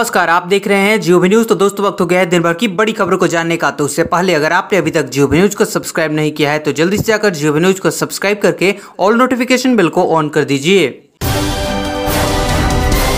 नमस्कार आप देख रहे हैं जियो न्यूज तो दोस्तों वक्त हो गया है दिन भर की बड़ी खबरों को जानने का तो उससे पहले अगर आपने अभी तक जियो न्यूज को सब्सक्राइब नहीं किया है तो जल्दी से जाकर जियो न्यूज को सब्सक्राइब करके ऑल नोटिफिकेशन बिल को ऑन कर दीजिए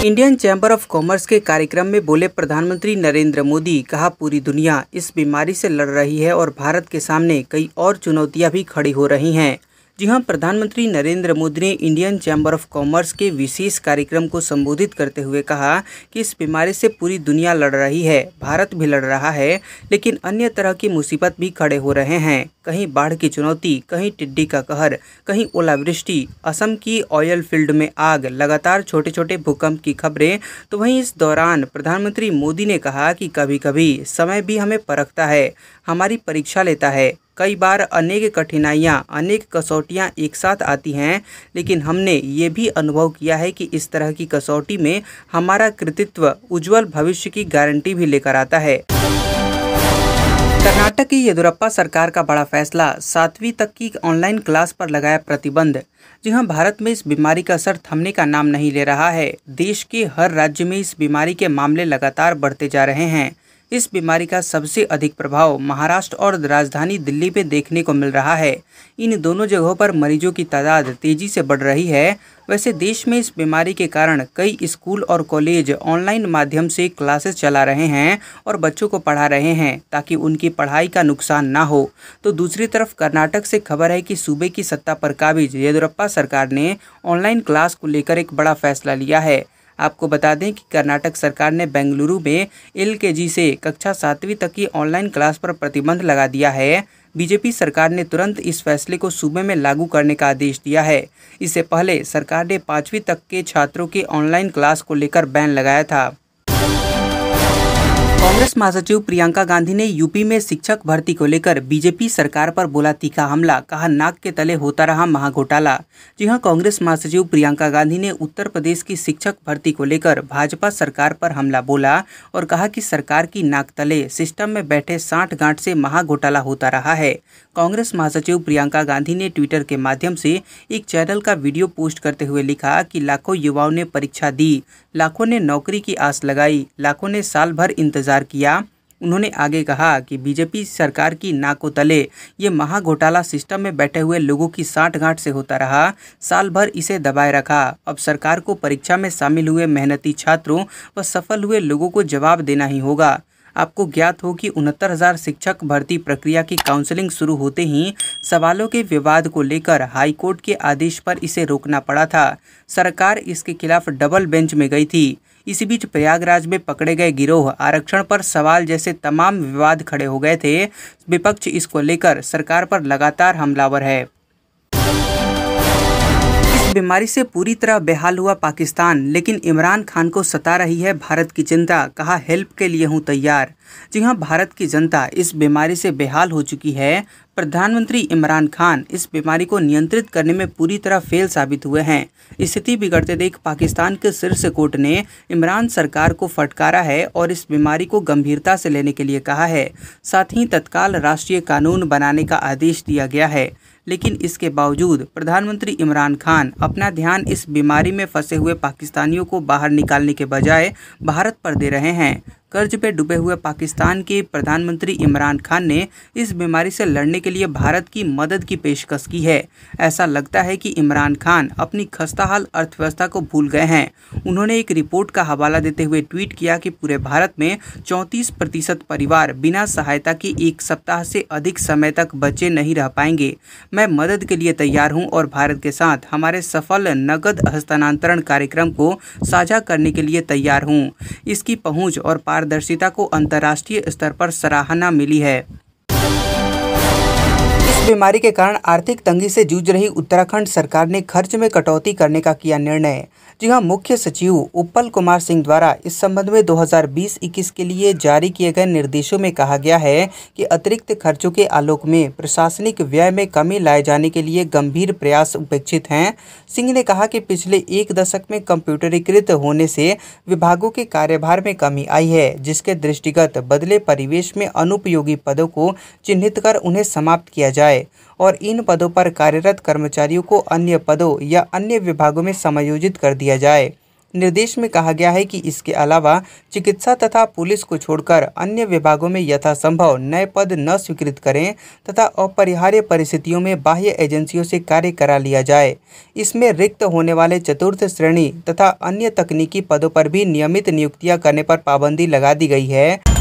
इंडियन चैम्बर ऑफ कॉमर्स के कार्यक्रम में बोले प्रधानमंत्री नरेंद्र मोदी कहा पूरी दुनिया इस बीमारी से लड़ रही है और भारत के सामने कई और चुनौतियां भी खड़ी हो रही हैं जी हाँ प्रधानमंत्री नरेंद्र मोदी ने इंडियन चैम्बर ऑफ कॉमर्स के विशेष कार्यक्रम को संबोधित करते हुए कहा कि इस बीमारी से पूरी दुनिया लड़ रही है भारत भी लड़ रहा है लेकिन अन्य तरह की मुसीबत भी खड़े हो रहे हैं कहीं बाढ़ की चुनौती कहीं टिड्डी का कहर कहीं ओलावृष्टि असम की ऑयल फील्ड में आग लगातार छोटे छोटे भूकंप की खबरें तो वहीं इस दौरान प्रधानमंत्री मोदी ने कहा कि कभी कभी समय भी हमें परखता है हमारी परीक्षा लेता है कई बार अनेक कठिनाइयाँ अनेक कसौटियाँ एक साथ आती हैं लेकिन हमने ये भी अनुभव किया है कि इस तरह की कसौटी में हमारा कृतित्व उज्जवल भविष्य की गारंटी भी लेकर आता है कर्नाटक की येदुरप्पा सरकार का बड़ा फैसला सातवीं तक की ऑनलाइन क्लास पर लगाया प्रतिबंध जी हाँ भारत में इस बीमारी का असर थमने का नाम नहीं ले रहा है देश के हर राज्य में इस बीमारी के मामले लगातार बढ़ते जा रहे हैं इस बीमारी का सबसे अधिक प्रभाव महाराष्ट्र और राजधानी दिल्ली में देखने को मिल रहा है इन दोनों जगहों पर मरीजों की तादाद तेजी से बढ़ रही है वैसे देश में इस बीमारी के कारण कई स्कूल और कॉलेज ऑनलाइन माध्यम से क्लासेस चला रहे हैं और बच्चों को पढ़ा रहे हैं ताकि उनकी पढ़ाई का नुकसान ना हो तो दूसरी तरफ कर्नाटक से खबर है कि सूबे की सत्ता पर काबिज येदुरप्पा सरकार ने ऑनलाइन क्लास को लेकर एक बड़ा फैसला लिया है आपको बता दें कि कर्नाटक सरकार ने बेंगलुरु में जी से कक्षा सातवीं तक की ऑनलाइन क्लास पर प्रतिबंध लगा दिया है बीजेपी सरकार ने तुरंत इस फैसले को सूबे में लागू करने का आदेश दिया है इससे पहले सरकार ने पाँचवीं तक के छात्रों की ऑनलाइन क्लास को लेकर बैन लगाया था कांग्रेस महासचिव प्रियंका गांधी ने यूपी में शिक्षक भर्ती को लेकर बीजेपी सरकार पर बोला तीखा हमला कहा नाक के तले होता रहा महाघोटाला जी हां कांग्रेस महासचिव प्रियंका गांधी ने उत्तर प्रदेश की शिक्षक भर्ती को लेकर भाजपा सरकार पर हमला बोला और कहा कि सरकार की नाक तले सिस्टम में बैठे साठ गांठ से महाघोटाला होता रहा है कांग्रेस महासचिव प्रियंका गांधी ने ट्विटर के माध्यम से एक चैनल का वीडियो पोस्ट करते हुए लिखा कि लाखों युवाओं ने परीक्षा दी लाखों ने नौकरी की आस लगाई लाखों ने साल भर इंतजार इंतजार किया उन्होंने आगे कहा कि बीजेपी सरकार की नाको तले ये महाघोटाला सिस्टम में बैठे हुए लोगों की साठगांठ से होता रहा साल भर इसे दबाए रखा अब सरकार को परीक्षा में शामिल हुए मेहनती छात्रों व सफल हुए लोगों को जवाब देना ही होगा आपको ज्ञात हो कि उनहत्तर हजार शिक्षक भर्ती प्रक्रिया की काउंसलिंग शुरू होते ही सवालों के विवाद को लेकर हाईकोर्ट के आदेश पर इसे रोकना पड़ा था सरकार इसके खिलाफ डबल बेंच में गई थी इसी बीच प्रयागराज में पकड़े गए गिरोह आरक्षण पर सवाल जैसे तमाम विवाद खड़े हो गए थे विपक्ष इसको लेकर सरकार पर लगातार हमलावर है बीमारी से पूरी तरह बेहाल हुआ पाकिस्तान लेकिन इमरान खान को सता रही है भारत की चिंता कहा हेल्प के लिए हूं तैयार जी हां भारत की जनता इस बीमारी से बेहाल हो चुकी है प्रधानमंत्री इमरान खान इस बीमारी को नियंत्रित करने में पूरी तरह फेल साबित हुए हैं स्थिति बिगड़ते देख पाकिस्तान के शीर्ष कोर्ट ने इमरान सरकार को फटकारा है और इस बीमारी को गंभीरता से लेने के लिए कहा है साथ ही तत्काल राष्ट्रीय कानून बनाने का आदेश दिया गया है लेकिन इसके बावजूद प्रधानमंत्री इमरान खान अपना ध्यान इस बीमारी में फंसे हुए पाकिस्तानियों को बाहर निकालने के बजाय भारत पर दे रहे हैं कर्ज पे डूबे हुए पाकिस्तान के प्रधानमंत्री इमरान खान ने इस बीमारी से लड़ने के लिए भारत की मदद की पेशकश की है ऐसा लगता है कि इमरान खान अपनी खस्ताहाल अर्थव्यवस्था को भूल गए हैं उन्होंने एक रिपोर्ट का हवाला देते हुए ट्वीट किया कि पूरे भारत में चौंतीस प्रतिशत परिवार बिना सहायता के एक सप्ताह से अधिक समय तक बचे नहीं रह पाएंगे मैं मदद के लिए तैयार हूँ और भारत के साथ हमारे सफल नगद हस्तांतरण कार्यक्रम को साझा करने के लिए तैयार हूँ इसकी पहुँच और पारदर्शिता को अंतर्राष्ट्रीय स्तर पर सराहना मिली है बीमारी के कारण आर्थिक तंगी से जूझ रही उत्तराखंड सरकार ने खर्च में कटौती करने का किया निर्णय जी हां मुख्य सचिव उपल कुमार सिंह द्वारा इस संबंध में 2020-21 के लिए जारी किए गए निर्देशों में कहा गया है कि अतिरिक्त खर्चों के आलोक में प्रशासनिक व्यय में कमी लाए जाने के लिए गंभीर प्रयास उपेक्षित हैं सिंह ने कहा कि पिछले एक दशक में कंप्यूटरीकृत होने से विभागों के कार्यभार में कमी आई है जिसके दृष्टिगत बदले परिवेश में अनुपयोगी पदों को चिन्हित कर उन्हें समाप्त किया जाए जाए और इन पदों पर कार्यरत कर्मचारियों को अन्य पदों या अन्य विभागों में समायोजित कर दिया जाए निर्देश में कहा गया है कि इसके अलावा चिकित्सा तथा पुलिस को छोड़कर अन्य विभागों में यथासंभव नए पद न स्वीकृत करें तथा अपरिहार्य परिस्थितियों में बाह्य एजेंसियों से कार्य करा लिया जाए इसमें रिक्त होने वाले चतुर्थ श्रेणी तथा अन्य तकनीकी पदों पर भी नियमित नियुक्तियां करने पर पाबंदी लगा दी गई है